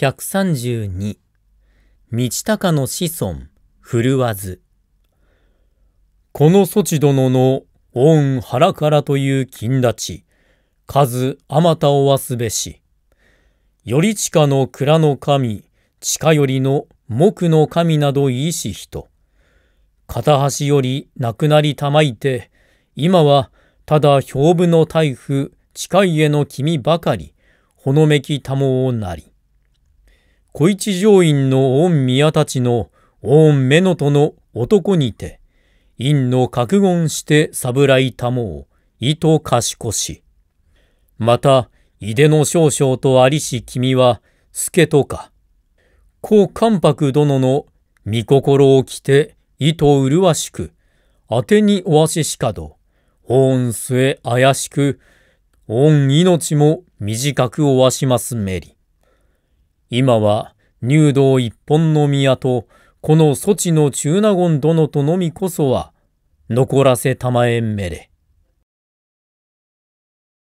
132道高の子孫振るわずこの措置殿の御腹からという金立ち数あまたおわすべし頼近の蔵の神近寄りの木の神などいいし人片端より亡くなりたまいて今はただ兵部の台風近いへの君ばかりほのめきたもをなり小一上院の御宮たちの御目のとの男にて、院の覚言して侍たもう、意と賢し。また、井出の少々とありし君は、助とか、高関白殿の御心を着て、意と麗しく、当てにおわししかど、恩末怪しく、恩命も短くおわしますめり。今は入道一本の宮とこの措置の中納言殿とのみこそは残らせたまえんめれ。